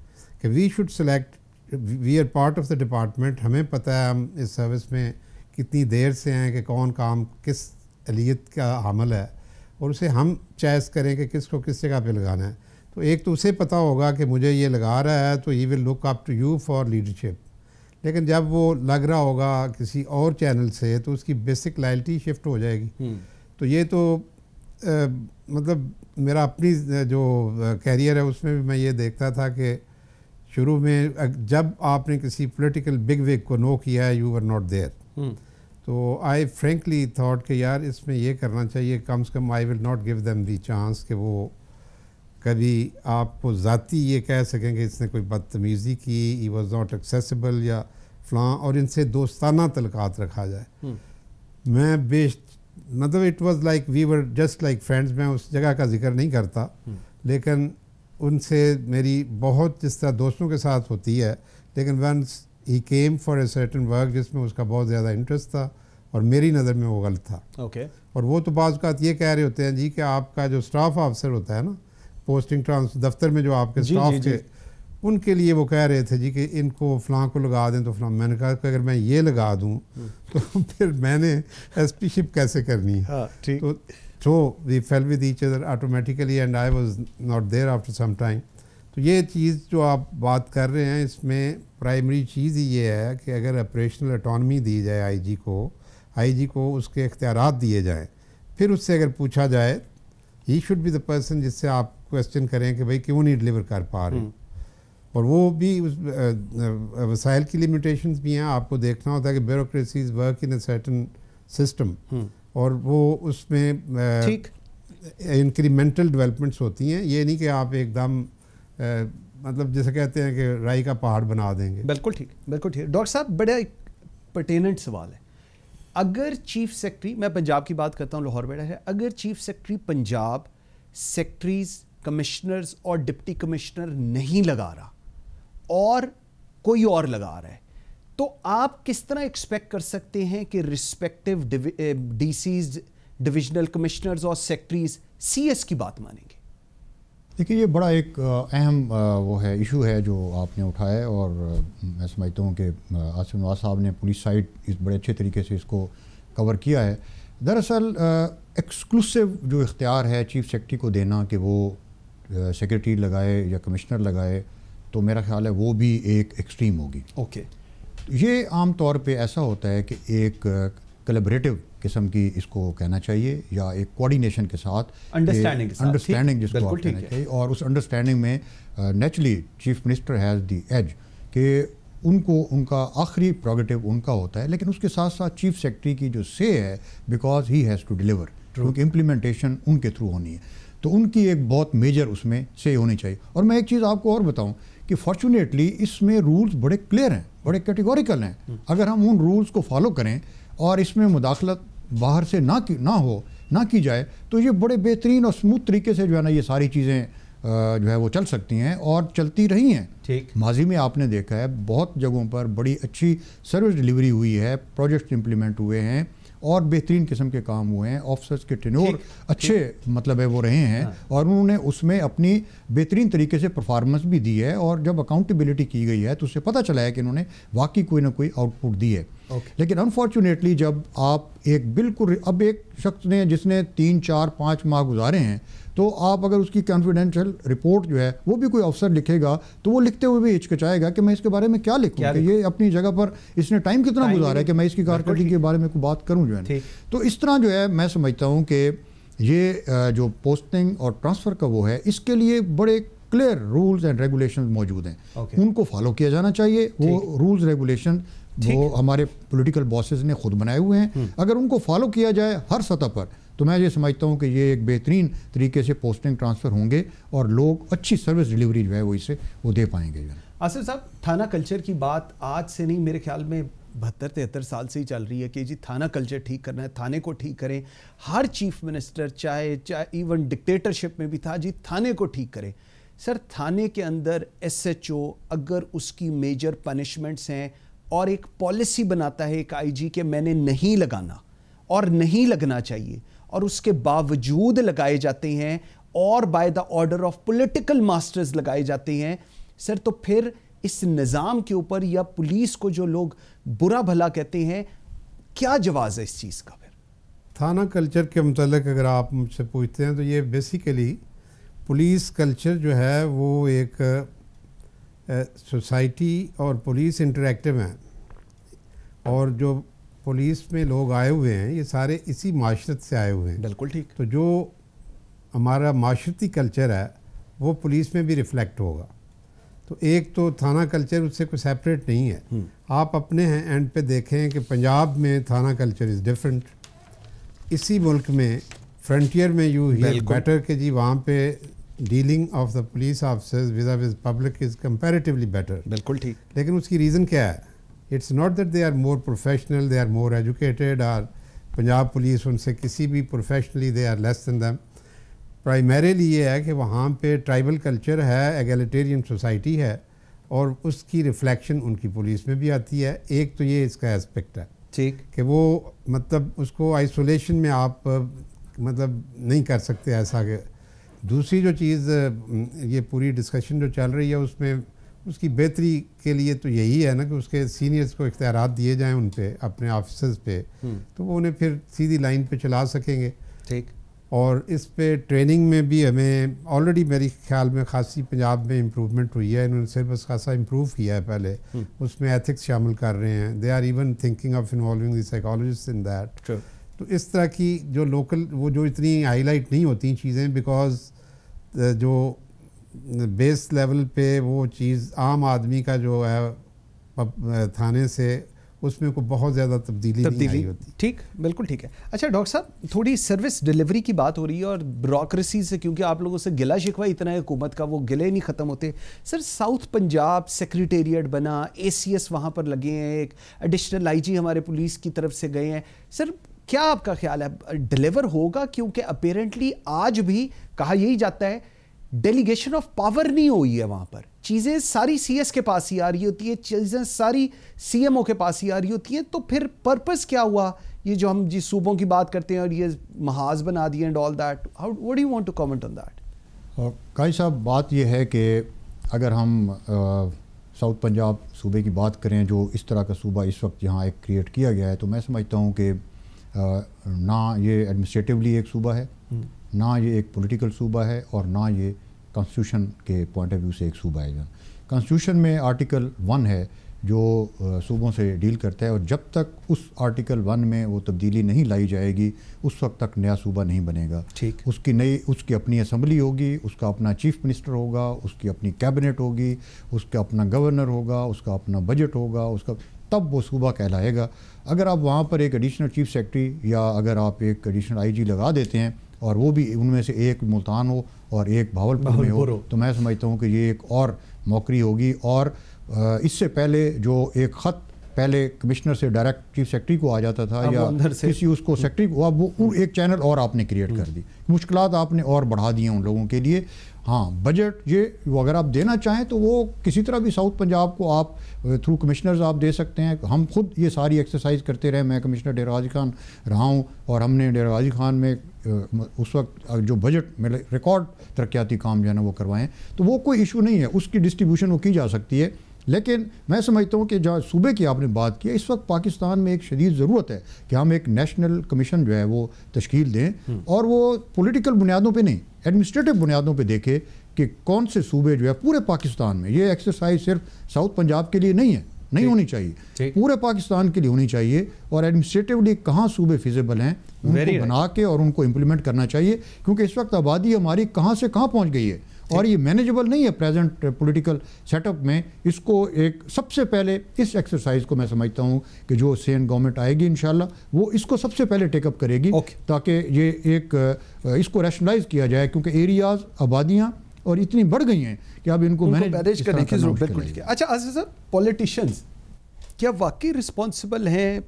[SPEAKER 2] कि we should select we are part of the department हमें पता है हम इस सर्विस में कितनी देर से हैं कि कौन काम किस अलियत का हमल है और उसे हम चॉइस करें कि किसको किस जगह पे लगाना है तो एक तो उसे पता होगा कि मुझे ये लगा रहा है तो he will look up to you for leadership लेकिन जब वो लग रहा होगा किसी और चैनल से तो उसकी बेसिक लाइल्टी शिफ्ट हो जाएगी हम्म। तो ये तो आ, मतलब मेरा अपनी जो कैरियर है उसमें भी मैं ये देखता था कि शुरू में जब आपने किसी पॉलिटिकल बिग विग को नो किया है यू आर नॉट देयर तो आई फ्रेंकली थाट कि यार इसमें ये करना चाहिए कम से कम I will not give them the chance कि वो कभी आपको ज़ाती ये कह सकें कि इसने कोई बदतमीज़ी की ई वॉज़ नॉट एक्सेसिबल या फ्लॉ और इनसे दोस्ताना तलकात रखा जाए हम्म। मैं बेश मतलब it was like we were just like friends मैं उस जगह का जिक्र नहीं करता हम्म। लेकिन उनसे मेरी बहुत जिस तरह दोस्तों के साथ होती है लेकिन once he came for a certain work जिसमें उसका बहुत ज़्यादा इंटरेस्ट था और मेरी नज़र में वो गलत था ओके okay. और वो तो बाज़ात ये कह रहे होते हैं जी कि आपका जो स्टाफ ऑफिसर होता है ना पोस्टिंग ट्रांस दफ्तर में जो आपके स्टाफ थे उनके लिए वो कह रहे थे जी कि इनको फलां को लगा दें तो फलां मैंने कहा कि अगर मैं ये लगा दूं हम्म। तो फिर मैंने पी शिप कैसे करनी है हाँ, ठीक तो through we fell with each other automatically and I was not there after some time तो ये चीज़ जो आप बात कर रहे हैं इसमें प्राइमरी चीज़ ये है कि अगर ऑपरेशनल अटोनमी दी जाए आई को आई को उसके अख्तियार दिए जाएँ फिर उससे अगर पूछा जाए he should be the person जिससे आप क्वेश्चन करें कि भाई क्यों नहीं डिलीवर कर पा रहे हम्म। और वो भी उस वसाइल की लिमिटेशंस भी हैं आपको देखना होता है कि bureaucracies work in certain system और वो उसमें इंक्रीमेंटल डेवलपमेंट्स होती हैं ये नहीं कि आप एकदम मतलब जैसे
[SPEAKER 1] कहते हैं कि राई का पहाड़ बना देंगे बिल्कुल ठीक बिल्कुल ठीक डॉक्टर साहब बड़ा एक पर्टेनेंट सवाल है अगर चीफ सेक्रेटरी मैं पंजाब की बात करता हूँ लाहौर बैठा है अगर chief secretary Punjab secretaries commissioners और डिप्टी कमिश्नर नहीं लगा रहा और कोई और लगा रहा है तो आप किस तरह एक्सपेक्ट कर सकते हैं कि रिस्पेक्टिव डीसीज डिविजनल कमिश्नर्स और सेक्रेटरीज सीएस की बात मानेंगे
[SPEAKER 3] देखिए ये बड़ा एक eh, अहम eh, वो है इशू है जो आपने उठाया है और eh, मैं समझता हूँ कि आसिम नवाज साहब ने पुलिस साइड इस बड़े अच्छे तरीके से इसको कवर किया है दरअसल एक्सक्लूसिव जो इख्तियार है चीफ सेक्रेटरी को देना कि वो सेक्रेटरी लगाए या कमिश्नर लगाए तो मेरा ख्याल है वो भी एक एक्सट्रीम होगी ओके okay. ये आम तौर पे ऐसा होता है कि एक कलेबरेटिव किस्म की इसको कहना चाहिए या एक कोऑर्डिनेशन के साथ अंडरस्टैंडिंग अंडरस्टैंडिंग जिसको आप कहना चाहिए और उस अंडरस्टैंडिंग में naturally chief minister has the edge कि उनको उनका आखिरी प्रोगेटिव उनका होता है लेकिन उसके साथ साथ चीफ सेक्रेटरी की जो से है because he has to deliver क्योंकि इम्प्लीमेंटेशन उनके थ्रू होनी है तो उनकी एक बहुत मेजर उसमें से होनी चाहिए और मैं एक चीज़ आपको और बताऊँ कि फॉर्चुनेटली इसमें रूल्स बड़े क्लियर हैं बड़े कैटेगोरिकल हैं हम्म। अगर हम उन रूल्स को फॉलो करें और इसमें मुदाखलत बाहर से ना की ना हो ना की जाए तो ये बड़े बेहतरीन और स्मूथ तरीके से जो है ना ये सारी चीज़ें जो है वो चल सकती हैं और चलती रही हैं ठीक माजी में आपने देखा है बहुत जगहों पर बड़ी अच्छी सर्विस डिलीवरी हुई है प्रोजेक्ट्स इम्प्लीमेंट हुए हैं और बेहतरीन किस्म के काम हुए हैं ऑफिसर्स के टेनोर अच्छे मतलब है वो रहे हैं हाँ। और उन्होंने उसमें अपनी बेहतरीन तरीके से परफॉर्मेंस भी दी है और जब अकाउंटेबिलिटी की गई है तो उससे पता चला है कि उन्होंने वाकई कोई ना कोई आउटपुट दी है लेकिन अनफॉर्चुनेटली जब आप एक बिल्कुल अब एक शख्स ने जिसने तीन चार पाँच माह गुजारे हैं तो आप अगर उसकी कॉन्फिडेंशियल रिपोर्ट जो है वो भी कोई अफसर लिखेगा तो वो लिखते हुए भी हिचकिचाएगा कि मैं इसके बारे में क्या लिखूँ ये अपनी जगह पर इसने टाइम कितना गुजारा है कि मैं इसकी कारकर्दगी के बारे में कोई बात करूँ जो है तो इस तरह जो है मैं समझता हूँ कि ये जो पोस्टिंग और ट्रांसफ़र का वो है इसके लिए बड़े क्लियर रूल्स एंड रेगुलेशन मौजूद हैं okay. उनको फॉलो किया जाना चाहिए वो रूल्स रेगुलेशन वो हमारे पॉलिटिकल बॉसेस ने खुद बनाए हुए हैं हम्म। अगर उनको फॉलो किया जाए हर सतह पर तो मैं ये समझता हूँ कि ये एक बेहतरीन तरीके से पोस्टिंग ट्रांसफ़र होंगे और लोग अच्छी सर्विस डिलीवरी जो है वो इसे वो दे
[SPEAKER 1] पाएंगे जो है आसिफ साहब थाना कल्चर की बात आज से नहीं मेरे ख्याल में बहत्तर तिहत्तर साल से ही चल रही है कि जी थाना कल्चर ठीक करना है थाने को ठीक करें हर चीफ मिनिस्टर चाहे चाहे इवन डिक्टेटरशिप में भी था जी थाने को ठीक करें सर थाने के अंदर एसएचओ अगर उसकी मेजर पनिशमेंट्स हैं और एक पॉलिसी बनाता है एक आईजी के मैंने नहीं लगाना और नहीं लगना चाहिए और उसके बावजूद लगाए जाते हैं और by the order of political masters लगाए जाते हैं सर तो फिर इस निज़ाम के ऊपर या पुलिस को जो लोग बुरा भला कहते हैं क्या जवाब है इस चीज़ का फिर
[SPEAKER 2] थाना कल्चर के मतलब अगर आप मुझसे पूछते हैं तो ये बेसिकली पुलिस कल्चर जो है वो एक सोसाइटी और पुलिस इंटरेक्टिव है और जो पुलिस में लोग आए हुए हैं ये सारे इसी माशरत से आए हुए हैं बिल्कुल ठीक तो जो हमारा माशरती कल्चर है वो पुलिस में भी रिफ्लेक्ट होगा तो एक तो थाना कल्चर उससे कोई सेपरेट नहीं है हम्म। आप अपने हैं एंड पे देखें कि पंजाब में थाना कल्चर इज़ डिफरेंट इसी मुल्क में फ्रंटियर में यू ही बेटर के जी वहाँ पे dealing of the police officers with public is comparatively better बिल्कुल ठीक लेकिन उसकी रीज़न क्या है it's not that they are more professional they are more educated are Punjab police उनसे किसी भी professionally they are less than them primarily ये है कि वहाँ पे ट्राइबल कल्चर है एगेलीटेरियन सोसाइटी है और उसकी रिफ्लेक्शन उनकी पुलिस में भी आती है एक तो ये इसका एस्पेक्ट है ठीक कि वो मतलब उसको आइसोलेशन में आप मतलब नहीं कर सकते ऐसा कि दूसरी जो चीज़ ये पूरी डिस्कशन जो चल रही है उसमें उसकी बेहतरी के लिए तो यही है ना कि उसके सीनियर्स को इख्तियार दिए जाएं उन पर अपने ऑफिसर्स पे हम्म। तो वो उन्हें फिर सीधी लाइन पे चला सकेंगे ठीक और इस पे ट्रेनिंग में भी हमें ऑलरेडी मेरे ख्याल में खासी पंजाब में इम्प्रूवमेंट हुई है इन्होंने सिलेबस खासा इम्प्रूव किया है पहले हम्म। उसमें एथिक्स शामिल कर रहे हैं they are even thinking of involving the psychologist in that तो इस तरह की जो लोकल वो जो इतनी हाईलाइट नहीं होती चीज़ें बिकॉज जो बेस लेवल पे वो चीज़ आम आदमी का जो है थाने से उसमें को बहुत ज़्यादा तब्दीली तब्दीली नहीं आई होती
[SPEAKER 1] ठीक बिल्कुल ठीक है अच्छा डॉक्टर साहब थोड़ी सर्विस डिलीवरी की बात हो रही है और ब्रोक्रेसी से क्योंकि आप लोगों से गिला शिकवा इतना है हुकूमत का वो गिले नहीं ख़त्म होते सर साउथ पंजाब सेक्रेटेरिएट बना ए सी एस वहाँ पर लगे हैं एक एडिशनल आई जी हमारे पुलिस की तरफ से गए हैं सर क्या आपका ख्याल है डिलीवर होगा क्योंकि अपेरेंटली आज भी कहा यही जाता है डेलीगेशन ऑफ पावर नहीं हुई है वहां पर चीज़ें सारी सीएस के पास ही आ रही होती है चीज़ें सारी सीएमओ के पास ही आ रही होती हैं तो फिर पर्पस क्या हुआ ये जो हम जिस सूबों की बात करते हैं और ये महाज बना दिए and all that how what you want to comment on that
[SPEAKER 3] काई साहब बात यह है कि अगर हम साउथ पंजाब सूबे की बात करें जो इस तरह का सूबा इस वक्त यहाँ एक क्रिएट किया गया है तो मैं समझता हूँ कि ना ये एडमिनिस्ट्रेटिवली एक सूबा है हम्म। ना ये एक पॉलिटिकल सूबा है और ना ये कॉन्स्टिट्यूशन के पॉइंट ऑफ व्यू से एक सूबा है इरान कॉन्स्टिट्यूशन में आर्टिकल वन है जो सूबों से डील करता है और जब तक उस आर्टिकल वन में वो तब्दीली नहीं लाई जाएगी उस वक्त तक नया सूबा नहीं बनेगा ठीक उसकी नई उसकी अपनी असम्बली होगी उसका अपना चीफ मिनिस्टर होगा उसकी अपनी कैबिनेट होगी उसका अपना गवर्नर होगा उसका अपना बजट होगा उसका तब वो सूबा कहलाएगा अगर आप वहाँ पर एक एडिशनल चीफ सेक्रेटरी या अगर आप एक एडिशनल आईजी लगा देते हैं और वो भी उनमें से एक मुल्तान हो और एक भावलपुर में हो तो मैं समझता हूँ कि ये एक और मौकरी होगी और इससे पहले जो एक ख़त पहले कमिश्नर से डायरेक्ट चीफ सेक्रेटरी को आ जाता था या किसी उसको सेक्रेटरी को अब वो एक चैनल और आपने क्रिएट कर हम्म। दी मुश्किल आपने और बढ़ा दी हैं उन लोगों के लिए हाँ बजट ये अगर आप देना चाहें तो वो किसी तरह भी साउथ पंजाब को आप थ्रू कमिश्नर्स आप दे सकते हैं हम खुद ये सारी एक्सरसाइज करते रहे मैं कमिश्नर डेराजी खान रहा हूँ और हमने डेराजी खान में उस वक्त जो बजट मेरे रिकॉर्ड तरक्याती काम जो है ना वो करवाएं तो वो कोई इशू नहीं है उसकी डिस्ट्रीब्यूशन वो की जा सकती है लेकिन मैं समझता हूँ कि जहाँ सूबे की आपने बात की इस वक्त पाकिस्तान में एक शदीद ज़रूरत है कि हम एक नेशनल कमीशन जो है वो तश्कील दें हम्म। और वो पोलिटिकल बुनियादों पर नहीं एडमिनिस्ट्रेटिव बुनियादों पर देखे कि कौन से सूबे जो है पूरे पाकिस्तान में ये एक्सरसाइज सिर्फ साउथ पंजाब के लिए नहीं है नहीं होनी चाहिए पूरे पाकिस्तान के लिए होनी चाहिए और एडमिनिस्ट्रेटिवली कहाँ सूबे फिजेबल हैं उनको बना के और उनको इम्प्लीमेंट करना चाहिए क्योंकि इस वक्त आबादी हमारी कहाँ से कहाँ पहुँच गई है और ये मैनेजेबल नहीं है प्रेजेंट पॉलिटिकल सेटअप में इसको एक सबसे पहले इस एक्सरसाइज को मैं समझता हूँ कि जो सेन गवर्नमेंट आएगी इन वो इसको सबसे पहले टेकअप करेगी okay. ताकि ये एक uh, uh, इसको रैशनलाइज किया जाए क्योंकि एरियाज आबादियाँ और इतनी बढ़ गई हैं कि अब इनको मैनेज करने की जरूरत
[SPEAKER 1] अच्छा आजम सर पॉलिटिशियंस क्या वाकई रिस्पॉन्सिबल हैं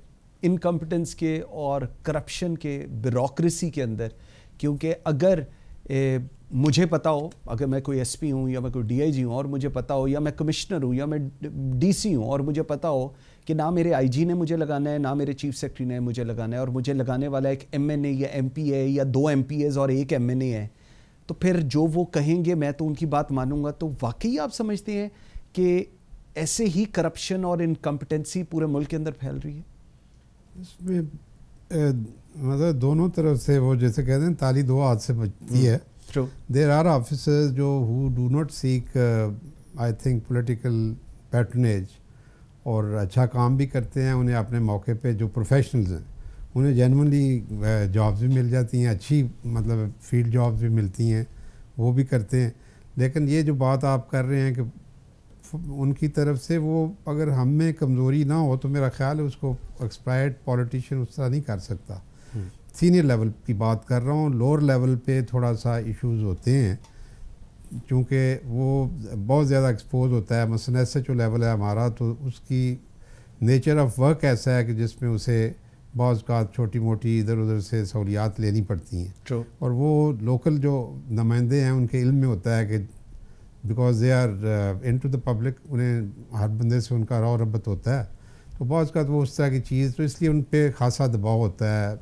[SPEAKER 1] इनकम्पिटेंस के और करप्शन के ब्यूरोसी के अंदर क्योंकि अगर ए, मुझे पता हो अगर मैं कोई एसपी हूँ या मैं कोई डीआईजी हूँ और मुझे पता हो या मैं कमिश्नर हूँ या मैं डीसी हूँ और मुझे पता हो कि ना मेरे आईजी ने मुझे लगाना है ना मेरे चीफ सेक्रेटरी ने मुझे लगाना है और मुझे लगाने वाला एक एमएनए या एमपी है या दो एम और एक एमएनए है तो फिर जो वो कहेंगे मैं तो उनकी बात मानूंगा तो वाकई आप समझते हैं कि ऐसे ही करप्शन और इनकम्पिटेंसी पूरे मुल्क के अंदर फैल रही है
[SPEAKER 2] इसमें मतलब दोनों तरफ से वो जैसे कहते हैं ताली दो हाथ से बचती हम्म, है देर आर ऑफिसर्स जो who do not seek I think political patronage और अच्छा काम भी करते हैं उन्हें अपने मौके पे जो प्रोफेशनल्स हैं उन्हें जेनवनली जॉब्स भी मिल जाती हैं अच्छी मतलब फील्ड जॉब्स भी मिलती हैं वो भी करते हैं लेकिन ये जो बात आप कर रहे हैं कि उनकी तरफ से वो अगर हम में कमज़ोरी ना हो तो मेरा ख्याल है उसको एक्सपायर्ड पॉलिटिशियन उस तरह नहीं कर सकता सीनियर हम्म। लेवल की बात कर रहा हूँ लोअर लेवल पे थोड़ा सा इश्यूज होते हैं क्योंकि वो बहुत ज़्यादा एक्सपोज होता है मसलन ऐसे जो लेवल है हमारा तो उसकी नेचर ऑफ वर्क ऐसा है कि जिसमें उसे बाज़ का छोटी मोटी इधर उधर से सहूलियात लेनी पड़ती हैं और वो लोकल जो नुमाइंदे हैं उनके इल्म में होता है कि because they are into the public उन्हें हर बंदे से उनका रो रबत होता है तो बहुत का वो उस तरह की चीज़ तो इसलिए उन पर खासा दबाव होता है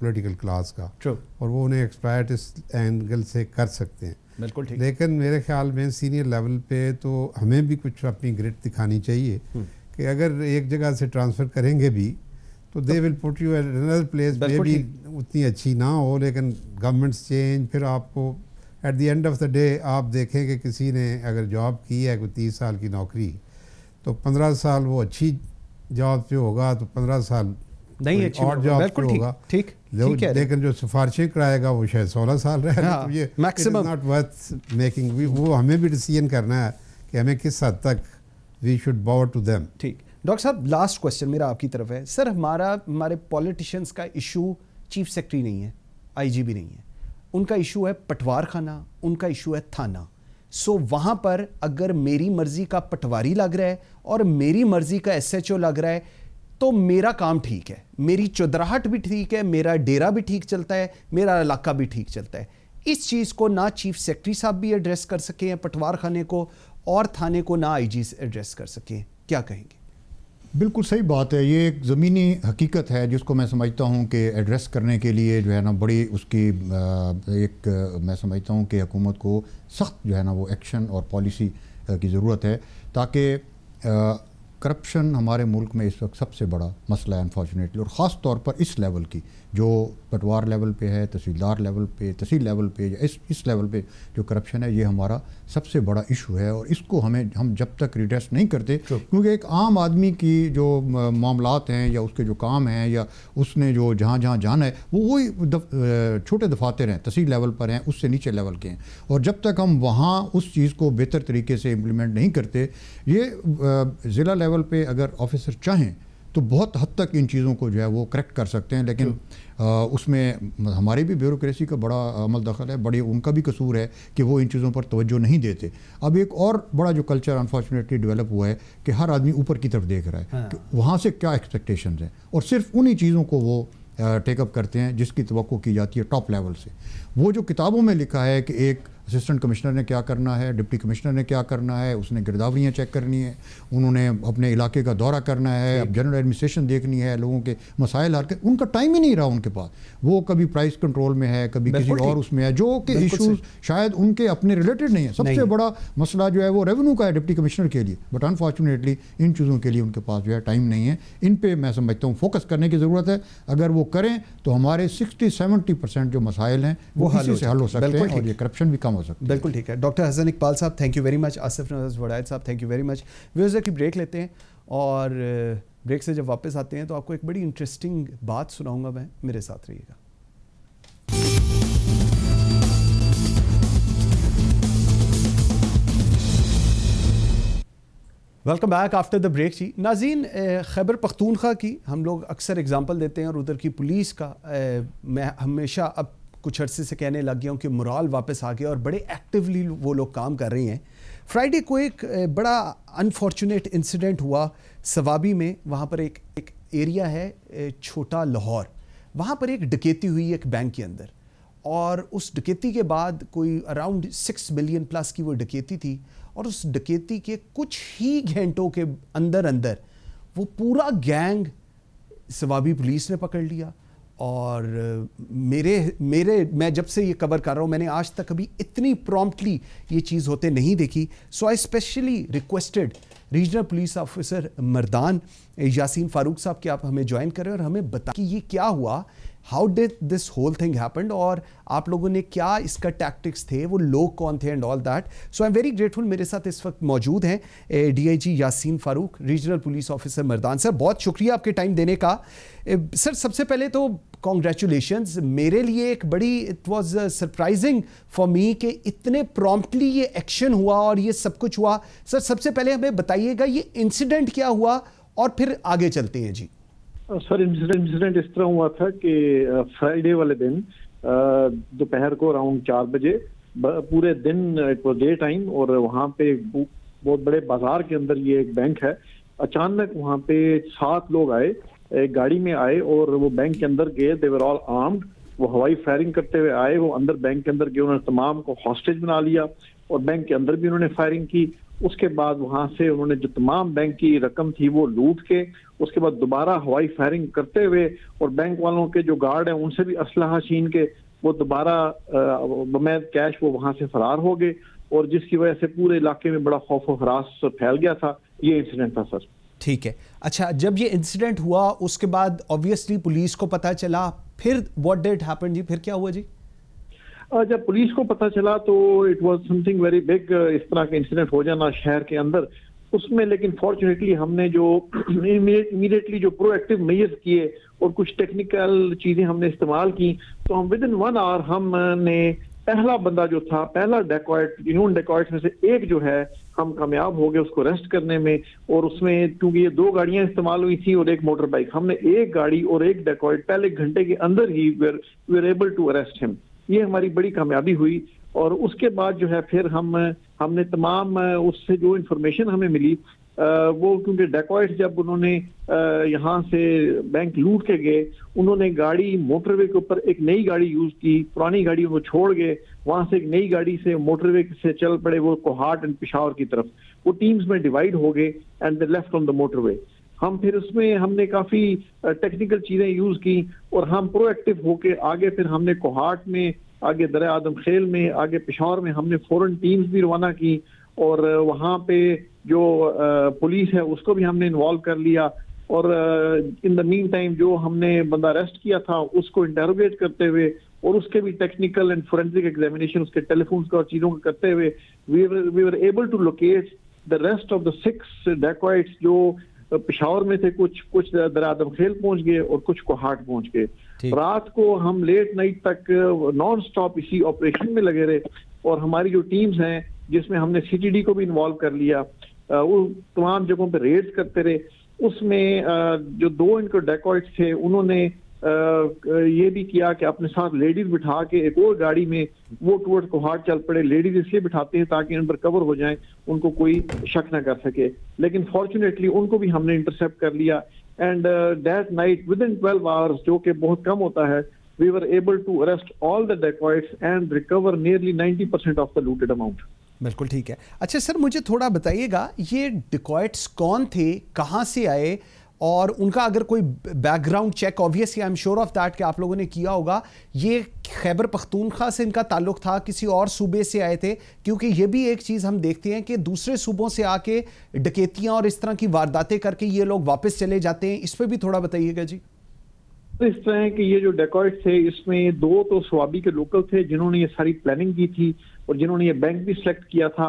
[SPEAKER 2] पोलिटिकल क्लास का True. और वो उन्हें एक्सपायर्ट इस एंगल से कर सकते हैं बिल्कुल ठीक लेकिन मेरे ख्याल में सीनियर लेवल पे तो हमें भी कुछ अपनी ग्रिट दिखानी चाहिए हम्म। कि अगर एक जगह से ट्रांसफ़र करेंगे भी तो they will put you at another place may भी उतनी अच्छी ना हो लेकिन गवर्नमेंट्स चेंज फिर आपको at the end of the day आप देखें कि किसी ने अगर जॉब की है कोई तीस साल की नौकरी तो पंद्रह साल वो अच्छी जॉब पे होगा तो पंद्रह साल नहीं अच्छी और जॉब पे होगा ठीक लेकिन जो सिफारशें कराएगा वो शायद सोलह साल रहेगा हाँ, तो ये मैक्सिमम नॉट वर्थ मेकिंग वो हमें भी डिसीजन करना है कि हमें किस हद तक
[SPEAKER 1] we should bow to them ठीक डॉक्टर साहब लास्ट क्वेश्चन मेरा आपकी तरफ है सर हमारा हमारे पॉलिटिशियंस का इशू चीफ सेक्रेटरी नहीं है आईजी भी नहीं है उनका इशू है पटवार खाना उनका इशू है थाना सो so, वहाँ पर अगर मेरी मर्ज़ी का पटवारी लग रहा है और मेरी मर्ज़ी का एसएचओ लग रहा है तो मेरा काम ठीक है मेरी चौधराहट भी ठीक है मेरा डेरा भी ठीक चलता है मेरा इलाका भी ठीक चलता है इस चीज़ को ना चीफ सेक्रेटरी साहब भी एड्रेस कर सके हैं पटवार खाने को और थाने को ना आईजी एड्रेस कर सके क्या कहेंगे
[SPEAKER 3] बिल्कुल सही बात है ये एक ज़मीनी हकीकत है जिसको मैं समझता हूँ कि एड्रेस करने के लिए जो है ना बड़ी उसकी एक मैं समझता हूँ कि हुकूमत को सख्त जो है ना वो एक्शन और पॉलिसी की ज़रूरत है ताकि करप्शन हमारे मुल्क में इस वक्त सबसे बड़ा मसला है अनफॉर्चुनेटली और ख़ास तौर पर इस लेवल की जो पटवार लेवल पे है तहसीलदार लेवल पे तहसील लेवल पे या इस इस लेवल पे जो करप्शन है ये हमारा सबसे बड़ा इशू है और इसको हमें हम जब तक रिड्रेस नहीं करते क्योंकि एक आम आदमी की जो मामलात हैं या उसके जो काम हैं या उसने जो जहाँ जहाँ जाना है वो वही दफ, छोटे दफातर हैं तहसील लेवल पर हैं उससे नीचे लेवल के हैं और जब तक हम वहाँ उस चीज़ को बेहतर तरीके से इम्प्लीमेंट नहीं करते ये ज़िला लेवल पर अगर ऑफिसर चाहें तो बहुत हद तक इन चीज़ों को जो है वो करेक्ट कर सकते हैं लेकिन आ, उसमें हमारी भी ब्यूरोक्रेसी का बड़ा अमल दखल है बड़ी उनका भी कसूर है कि वो इन चीज़ों पर तोज्जो नहीं देते अब एक और बड़ा जो कल्चर अनफॉर्चुनेटली डेवलप हुआ है कि हर आदमी ऊपर की तरफ देख रहा है हाँ। कि वहाँ से क्या एक्सपेक्टेशन हैं और सिर्फ उन्हीं चीज़ों को वो टेकअप करते हैं जिसकी तो की जाती है टॉप लेवल से वो जो किताबों में लिखा है कि एक असिस्टेंट कमिश्नर ने क्या करना है डिप्टी कमिश्नर ने क्या करना है उसने गिरदावरियाँ चेक करनी है उन्होंने अपने इलाके का दौरा करना है अब जनरल एडमिनिस्ट्रेशन देखनी है लोगों के मसाइल हर उनका टाइम ही नहीं रहा उनके पास वो कभी प्राइस कंट्रोल में है कभी किसी और उसमें है जो कि इशूज़ शायद उनके अपने रिलेटेड नहीं है सबसे बड़ा मसला जो है वो रेवेन्यू का है डिप्टी कमिश्नर के लिए बट अनफॉर्चुनेटली इन चीज़ों के लिए उनके पास जो है टाइम नहीं है इन पर मैं समझता हूँ फोकस करने की ज़रूरत है अगर वो करें तो हमारे सिक्सटी सेवेंटी परसेंट जो मसाइल हैं वो हल से हल हो सकते हैं और ये करप्शन भी कम हो सकती है
[SPEAKER 1] बिल्कुल ठीक है डॉक्टर हसन इकबाल साहब thank you very much Asif Nawaz वड़ायद साहब thank you very much views की ब्रेक लेते हैं और ब्रेक uh, से जब वापस आते हैं तो आपको एक बड़ी इंटरेस्टिंग बात सुनाऊंगा मैं मेरे साथ रहिएगा welcome back after the break जी नाजीन uh, खैबर पख्तूनख्वा की हम लोग अक्सर एग्जांपल देते हैं और उधर की पुलिस का uh, मैं हमेशा अब कुछ अरसे से कहने लग गया हूँ कि मुराल वापस आ गया और बड़े एक्टिवली वो लोग काम कर रहे हैं फ्राइडे को एक बड़ा अनफॉर्चुनेट इंसिडेंट हुआ सवाबी में वहाँ पर एक एक एरिया है छोटा लाहौर वहाँ पर एक डकैती हुई एक बैंक के अंदर और उस डकैती के बाद कोई अराउंड सिक्स मिलियन प्लस की वो डकैती थी और उस डकैती के कुछ ही घंटों के अंदर अंदर वो पूरा गैंग सवाबी पुलिस ने पकड़ लिया और मेरे मेरे मैं जब से ये कवर कर रहा हूँ मैंने आज तक अभी इतनी प्रॉम्प्टली ये चीज़ होते नहीं देखी so I specially requested regional police officer Mardan Yasin Farooq साहब कि आप हमें ज्वाइन करें और हमें बता कि ये क्या हुआ how did this whole thing happened और आप लोगों ने क्या इसका टैक्टिक्स थे वो लोग कौन थे and all that so I am very grateful मेरे साथ इस वक्त मौजूद हैं D I G Yasin Farooq regional police officer Mardan sir बहुत शुक्रिया आपके टाइम देने का सर सबसे पहले तो कॉन्ग्रेचुलेशन मेरे लिए एक बड़ी it was surprising for me कि इतने प्रॉम्प्टली ये एक्शन हुआ और ये सब कुछ हुआ सर सबसे पहले हमें बताइएगा ये इंसिडेंट क्या हुआ और फिर आगे चलते हैं जी सर इंसिडेंट
[SPEAKER 5] इस तरह हुआ था कि फ्राइडे वाले दिन दोपहर को अराउंड चार बजे पूरे दिन इट वॉज डे टाइम और वहाँ पे बहुत बड़े बाजार के अंदर ये एक बैंक है अचानक वहाँ पे सात लोग आए एक गाड़ी में आए और वो बैंक के अंदर गए देवर ऑल आर्म्ड वो हवाई फायरिंग करते हुए आए वो अंदर बैंक के अंदर गए उन्होंने तमाम को हॉस्टेज बना लिया और बैंक के अंदर भी उन्होंने फायरिंग की उसके बाद वहां से उन्होंने जो तमाम बैंक की रकम थी वो लूट के उसके बाद दोबारा हवाई फायरिंग करते हुए और बैंक वालों के जो गार्ड हैं उनसे भी असलाह छीन के वो दोबारा बमैद कैश वो वहां से फरार हो गए और जिसकी वजह से पूरे इलाके में बड़ा खौफ हरास फैल गया था ये इंसिडेंट था सर
[SPEAKER 1] ठीक है अच्छा जब ये इंसिडेंट हुआ उसके बाद ऑब्वियसली पुलिस को पता चला फिर वॉट डेट हैपन जी फिर क्या हुआ जी जब पुलिस
[SPEAKER 5] को पता चला तो it was something very big इस तरह के इंसिडेंट हो जाना शहर के अंदर उसमें लेकिन फॉर्चुनेटली हमने जो इमीडिएटली जो प्रोएक्टिव मेजर्स किए और कुछ टेक्निकल चीज़ें हमने इस्तेमाल की तो हम विद इन वन आवर हमने पहला बंदा जो था पहला डेकॉइट यून डेकॉइट में से एक जो है हम कामयाब हो गए उसको रेस्ट करने में और उसमें क्योंकि ये दो गाड़ियां इस्तेमाल हुई थी और एक मोटर बाइक हमने एक गाड़ी और एक डेकॉइट पहले घंटे के अंदर ही were are able to arrest him ये हमारी बड़ी कामयाबी हुई और उसके बाद जो है फिर हम हमने तमाम उससे जो इंफॉर्मेशन हमें मिली वो क्योंकि डेकॉइट जब उन्होंने यहाँ से बैंक लूट के गए उन्होंने गाड़ी मोटरवे के ऊपर एक नई गाड़ी यूज की पुरानी गाड़ी वो छोड़ गए वहां से एक नई गाड़ी से मोटरवे से चल पड़े वो कोहाट एंड पिशावर की तरफ वो टीम्स में डिवाइड हो गए and left on the motorway हम फिर उसमें हमने काफी टेक्निकल चीजें यूज की और हम प्रोएक्टिव होके आगे फिर हमने कोहाट में आगे दर आदम खेल में आगे पिशौर में हमने फॉरन टीम्स भी रवाना की और वहाँ पे जो पुलिस है उसको भी हमने इन्वॉल्व कर लिया और इन द मीन टाइम जो हमने बंदा अरेस्ट किया था उसको इंटेरोगेट करते हुए और उसके भी टेक्निकल एंड फोरेंसिक एग्जामिनेशन उसके टेलीफोन का और चीजों का करते हुए we were able to locate the rest of the six dacoits जो पिशावर में से कुछ कुछ दरादम खेल पहुंच गए और कुछ को हाट पहुंच गए रात को हम लेट नाइट तक नॉन स्टॉप इसी ऑपरेशन में लगे रहे और हमारी जो टीम्स हैं जिसमें हमने सीटीडी को भी इन्वॉल्व कर लिया वो तमाम जगहों पर रेड्स करते रहे उसमें जो दो इनको डेकॉइट थे उन्होंने ये भी किया कि अपने साथ लेडीज बिठा के एक और गाड़ी में वो टूवर्ड हार्ट चल पड़े लेडीज इसलिए बिठाते हैं ताकि उन पर कवर हो जाए उनको कोई शक ना कर सके लेकिन फॉर्चुनेटली उनको भी हमने इंटरसेप्ट कर लिया and that night within twelve hours जो कि बहुत कम होता है we were able to arrest all the dacoits and recover nearly ninety percent of the looted amount
[SPEAKER 1] बिल्कुल ठीक है अच्छा सर मुझे थोड़ा बताइएगा ये डिकॉइट्स कौन थे कहाँ से आए और उनका अगर कोई background check obviously I am sure of that कि आप लोगों ने किया होगा ये खैबर पख्तूनख्वा से इनका ताल्लुक था किसी और सूबे से आए थे क्योंकि ये भी एक चीज़ हम देखते हैं कि दूसरे सूबों से आके डकैतियाँ और इस तरह की वारदातें करके ये लोग वापस चले जाते हैं इस पर भी थोड़ा बताइएगा जी
[SPEAKER 5] इस तरह कि ये जो डेकोरेट थे इसमें दो तो स्वाबी के लोकल थे जिन्होंने ये सारी प्लानिंग की थी और जिन्होंने ये बैंक भी सिलेक्ट किया था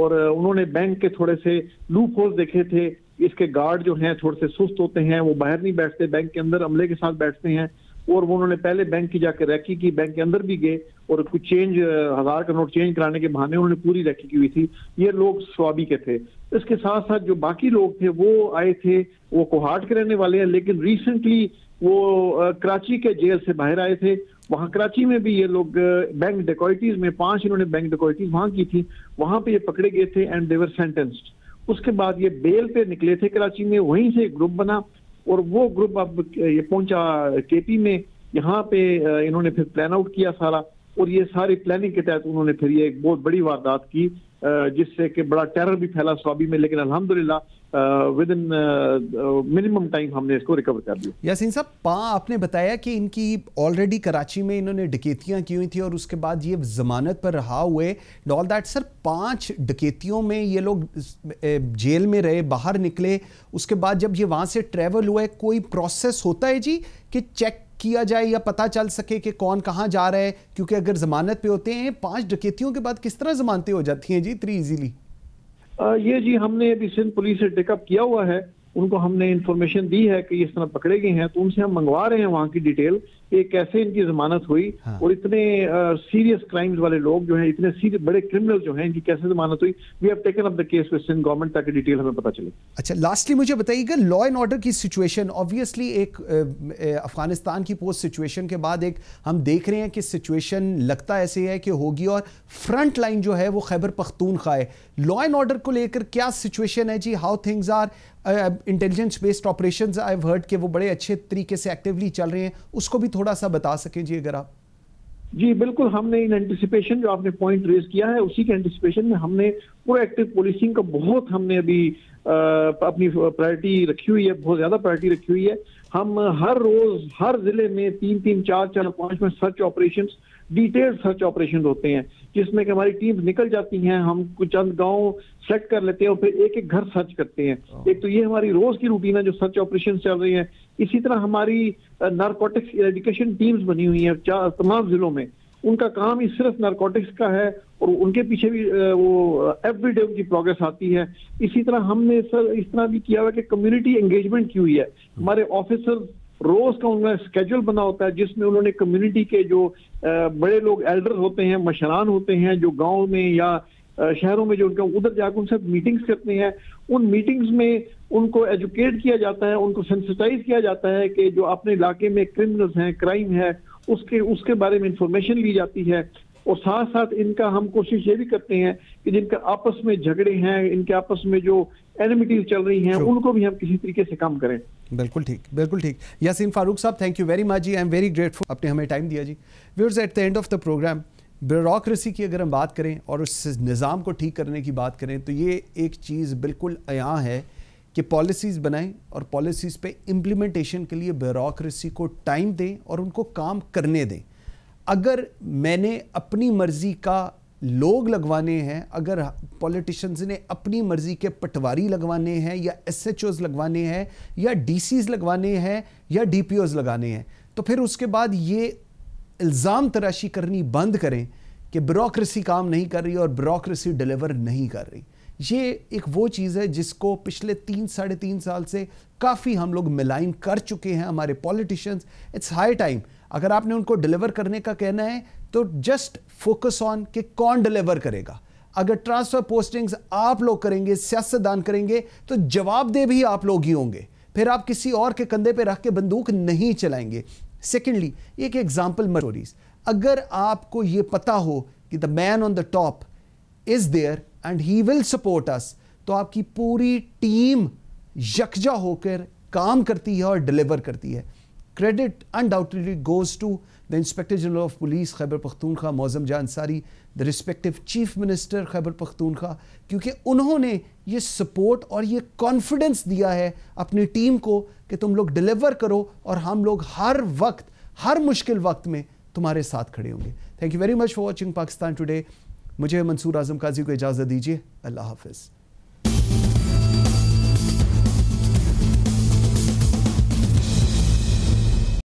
[SPEAKER 5] और उन्होंने बैंक के थोड़े से लूप होल्स देखे थे इसके गार्ड जो हैं थोड़े से सुस्त होते हैं वो बाहर नहीं बैठते बैंक के अंदर अमले के साथ बैठते हैं और वो उन्होंने पहले बैंक की जाकर रैकी की बैंक के अंदर भी गए और कुछ चेंज हजार का नोट चेंज कराने के बहाने उन्होंने पूरी रैकी की हुई थी ये लोग स्वाबी के थे इसके साथ साथ जो बाकी लोग थे वो आए थे वो कोहाट के रहने वाले हैं लेकिन रिसेंटली वो कराची के जेल से बाहर आए थे वहां कराची में भी ये लोग बैंक डिकॉइटीज में पांच इन्होंने बैंक डिकॉइटीज वहां की थी वहां पे ये पकड़े गए थे एंड देवर सेंटेंस्ड उसके बाद ये बेल पे निकले थे कराची में वहीं से ग्रुप बना और वो ग्रुप अब ये पहुंचा केपी में यहाँ पे इन्होंने फिर प्लान आउट किया सारा और ये सारी प्लानिंग के तहत उन्होंने फिर ये एक बहुत बड़ी वारदात की जिससे कि बड़ा टेरर भी फैला स्वाबी में लेकिन अलहमदुल्ला विद इन मिनिमम टाइम हमने इसको रिकवर कर दिया
[SPEAKER 1] यासिन साहब पा आपने बताया कि इनकी ऑलरेडी कराची में इन्होंने डकैतियाँ की हुई थी और उसके बाद ये जमानत पर रहा हुए डॉल दैट सर पांच डकैतियों में ये लोग जेल में रहे बाहर निकले उसके बाद जब ये वहाँ से ट्रेवल हुए कोई प्रोसेस होता है जी कि चेक किया जाए या पता चल सके कि कौन कहाँ जा रहा है क्योंकि अगर जमानत पे होते हैं पांच डकैतियों के बाद किस तरह जमानतें हो जाती हैं जी इतनी इजीली ये जी हमने अभी सिंध
[SPEAKER 5] पुलिस से टेकअप किया हुआ है उनको हमने इंफॉर्मेशन दी है कि इस तरह पकड़े गए हैं तो उनसे हम मंगवा रहे हैं वहाँ की डिटेल कि कैसे इनकी जमानत हुई हाँ। और इतने सीरियस uh, क्राइम्स वाले लोग जो हैं इतने सीरियस बड़े क्रिमिनल जो हैं इनकी कैसे जमानत हुई we have taken up the case with Sindh government ताकि डिटेल हमें पता चले
[SPEAKER 1] अच्छा लास्टली मुझे बताइएगा लॉ एंड ऑर्डर की सिचुएशन ऑब्वियसली एक अफगानिस्तान की पोस्ट सिचुएशन के बाद एक हम देख रहे हैं कि सिचुएशन लगता ऐसे है कि होगी और फ्रंट लाइन जो है वो खैबर पख्तून खाए लॉ एंड ऑर्डर को लेकर क्या सिचुएशन है जी how things are intelligence based operation I heard के वो बड़े अच्छे तरीके से एक्टिवली चल रहे हैं उसको भी थोड़ा सा बता सकें जी अगर आप जी बिल्कुल हमने इन एंटिसिपेशन जो
[SPEAKER 5] आपने पॉइंट रेज किया है उसी के एंटिसिपेशन में हमने प्रोएक्टिव पोलिसिंग का बहुत हमने अभी आ, अपनी प्रायोरिटी रखी हुई है बहुत ज़्यादा प्रायोरिटी रखी हुई है हम हर रोज़ हर जिले में तीन तीन चार चार पांच में search operations detail search operation होते हैं जिसमें कि हमारी टीम निकल जाती हैं हम कुछ चंद गांव सेलेक्ट कर लेते हैं और फिर एक एक घर सर्च करते हैं हाँ। एक तो ये हमारी रोज की रूटीन है जो सर्च ऑपरेशन चल रही है इसी तरह हमारी नारकोटिक्स एडिकेशन टीम्स बनी हुई है तमाम जिलों में उनका काम ही सिर्फ नारकोटिक्स का है और उनके पीछे भी वो एवरी डे उनकी प्रोग्रेस आती है इसी तरह हमने सर इस तरह भी किया हुआ कि कम्युनिटी एंगेजमेंट की हुई है हाँ। हमारे ऑफिसर रोज का उनका स्केड्यूल बना होता है जिसमें उन्होंने कम्युनिटी के जो बड़े लोग एल्डर्स होते हैं मशरान होते हैं जो गाँव में या शहरों में जो उनके उधर जाकर उनसे मीटिंग्स करते हैं उन मीटिंग्स में उनको एजुकेट किया जाता है उनको सेंसिटाइज किया जाता है कि जो अपने इलाके में क्रिमिनल्स हैं क्राइम है उसके उसके बारे में इंफॉर्मेशन ली जाती है और साथ साथ इनका हम कोशिश ये भी करते हैं कि जिनका आपस में झगड़े हैं इनके आपस में जो
[SPEAKER 1] एनिमिटीज चल रही हैं उनको भी हम किसी तरीके से कम करें बिल्कुल ठीक बिल्कुल ठीक यासीन फारूक साहब थैंक यू वेरी मच जी आई एम वेरी ग्रेटफुल आपने हमें टाइम दिया जी viewers at the end of the programme bureaucracy की अगर हम बात करें और उस निज़ाम को ठीक करने की बात करें तो ये एक चीज़ बिल्कुल अया है कि पॉलिसीज़ बनाएं और पॉलिसीज़ पे इम्प्लीमेंटेशन के लिए ब्यूरोसी को टाइम दें और उनको काम करने दें अगर मैंने अपनी मर्ज़ी का लोग लगवाने हैं अगर पॉलिटिशियंस ने अपनी मर्ज़ी के पटवारी लगवाने हैं या एस लगवाने हैं या डी लगवाने हैं या डी लगाने हैं तो फिर उसके बाद ये इल्ज़ाम तराशी करनी बंद करें कि ब्रोक्रेसी काम नहीं कर रही और ब्रोक्रेसी डिलीवर नहीं कर रही ये एक वो चीज़ है जिसको पिछले तीन साढ़े तीन साल से काफ़ी हम लोग मिलाइन कर चुके हैं हमारे पॉलिटिशियंस इट्स हाई टाइम अगर आपने उनको डिलीवर करने का कहना है तो जस्ट फोकस ऑन कि कौन डिलीवर करेगा अगर ट्रांसफर पोस्टिंग्स आप लोग करेंगे सियासतदान करेंगे तो जवाबदेह भी आप लोग ही होंगे फिर आप किसी और के कंधे पे रख के बंदूक नहीं चलाएंगे सेकेंडली एक एग्जाम्पल मरोरीज अगर आपको ये पता हो कि the man on the top is there and he will support us तो आपकी पूरी टीम यकजा होकर काम करती है और डिलीवर करती है credit undoubtedly goes to the Inspector General of Police Khyber Pakhtunkhwa Mozam Jan Ansari, the respective Chief Minister Khyber Pakhtunkhwa क्योंकि उन्होंने ये सपोर्ट और ये कॉन्फिडेंस दिया है अपनी टीम को कि तुम लोग डिलीवर करो और हम लोग हर वक्त हर मुश्किल वक्त में तुम्हारे साथ खड़े होंगे thank you very much for watching Pakistan today मुझे मंसूर आजम काजी को इजाज़त दीजिए अल्लाह हाफिज़